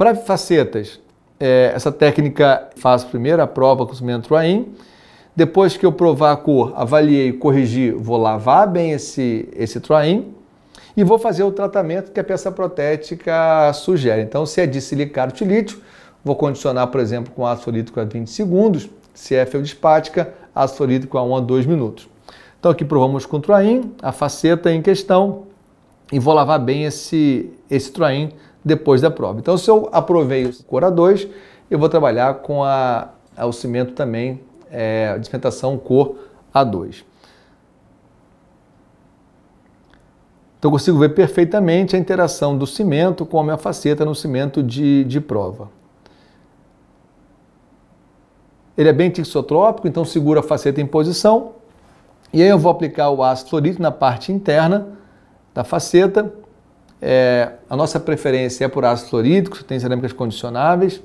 Para facetas, é, essa técnica faço primeiro a prova com cimento Troain. Depois que eu provar a cor, avaliei, corrigi, vou lavar bem esse, esse Troain e vou fazer o tratamento que a peça protética sugere. Então, se é de silicato de lítio, vou condicionar, por exemplo, com ácido lítico a 20 segundos. Se é feldespática, ácido lítico a 1 a 2 minutos. Então, aqui provamos com o Troain, a faceta em questão, e vou lavar bem esse, esse Troain depois da prova. Então, se eu aprovei o Cora 2, eu vou trabalhar com a, a o cimento também, é, de cor A2. Então, eu consigo ver perfeitamente a interação do cimento com a minha faceta no cimento de, de prova. Ele é bem tixotrópico, então segura a faceta em posição. E aí eu vou aplicar o ácido clorídrico na parte interna da faceta é, a nossa preferência é por ácido clorídricos, tem cerâmicas condicionáveis.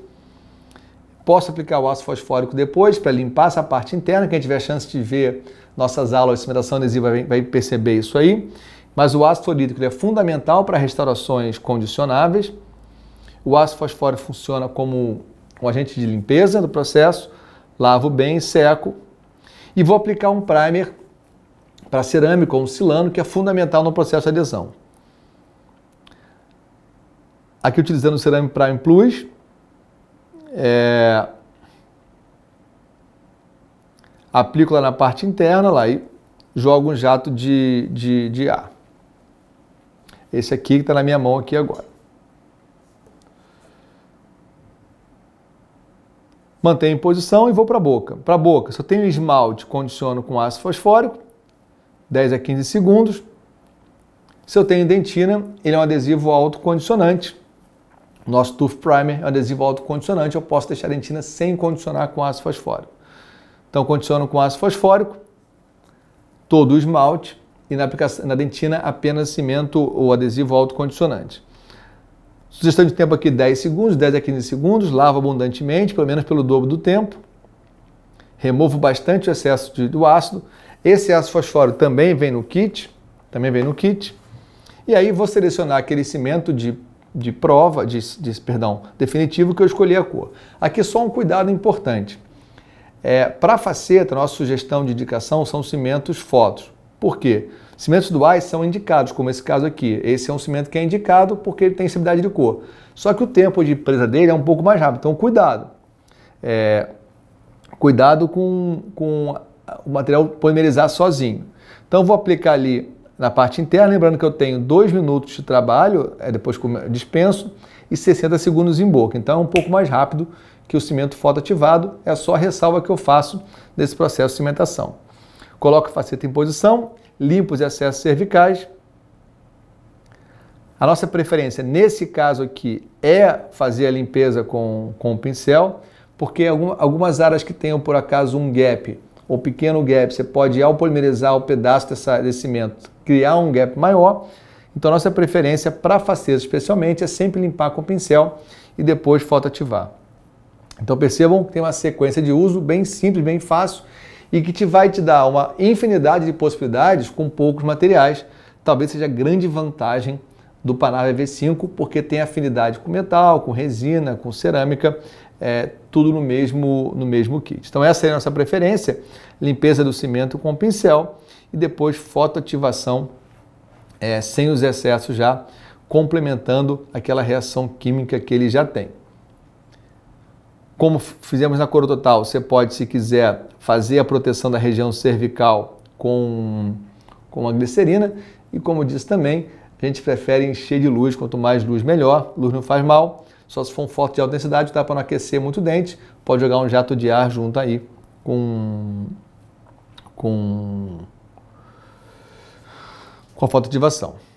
Posso aplicar o ácido fosfórico depois para limpar essa parte interna. Quem tiver chance de ver nossas aulas de cimentação adesiva vai perceber isso aí. Mas o ácido clorídrico é fundamental para restaurações condicionáveis. O ácido fosfórico funciona como um agente de limpeza do processo. Lavo bem, seco e vou aplicar um primer para cerâmica ou um silano que é fundamental no processo de adesão. Aqui utilizando o Cerame Prime Plus. É... Aplico lá na parte interna lá e jogo um jato de, de, de ar. Esse aqui que está na minha mão aqui agora. Mantenho em posição e vou para a boca. Para a boca, se eu tenho esmalte, condiciono com ácido fosfórico, 10 a 15 segundos. Se eu tenho dentina, ele é um adesivo autocondicionante. Nosso Tooth Primer é um adesivo autocondicionante, eu posso deixar a dentina sem condicionar com ácido fosfórico. Então, condiciono com ácido fosfórico, todo o esmalte e na, aplicação, na dentina apenas cimento ou adesivo autocondicionante. Sugestão de tempo aqui 10 segundos, 10 a 15 segundos, lavo abundantemente, pelo menos pelo dobro do tempo. Removo bastante o excesso de, do ácido. Esse ácido fosfórico também vem no kit, também vem no kit. E aí vou selecionar aquele cimento de de prova, de, de, perdão, definitivo que eu escolhi a cor. Aqui só um cuidado importante. É, Para a faceta, nossa sugestão de indicação são cimentos fotos. Por quê? Cimentos duais são indicados, como esse caso aqui. Esse é um cimento que é indicado porque ele tem sensibilidade de cor. Só que o tempo de presa dele é um pouco mais rápido, então cuidado. É, cuidado com, com o material polimerizar sozinho. Então vou aplicar ali na parte interna. Lembrando que eu tenho dois minutos de trabalho, é depois que dispenso, e 60 segundos em boca. Então é um pouco mais rápido que o cimento fotoativado, é só a ressalva que eu faço desse processo de cimentação. Coloco a faceta em posição, limpo os excessos cervicais. A nossa preferência, nesse caso aqui, é fazer a limpeza com, com o pincel, porque algumas áreas que tenham, por acaso, um gap ou pequeno gap, você pode, ao polimerizar o pedaço dessa, desse cimento, criar um gap maior. Então, nossa preferência para faceza, especialmente, é sempre limpar com o pincel e depois fotoativar. Então, percebam que tem uma sequência de uso bem simples, bem fácil e que te vai te dar uma infinidade de possibilidades com poucos materiais. Talvez seja a grande vantagem do Panava V5, porque tem afinidade com metal, com resina, com cerâmica é, tudo no mesmo, no mesmo kit. Então essa é a nossa preferência, limpeza do cimento com pincel e depois fotoativação é, sem os excessos já, complementando aquela reação química que ele já tem. Como fizemos na cor total, você pode, se quiser, fazer a proteção da região cervical com, com a glicerina. E como disse também, a gente prefere encher de luz, quanto mais luz melhor, luz não faz mal. Só se for um forte de alta densidade, dá tá para não aquecer muito o dente, pode jogar um jato de ar junto aí com, com, com a fotoativação.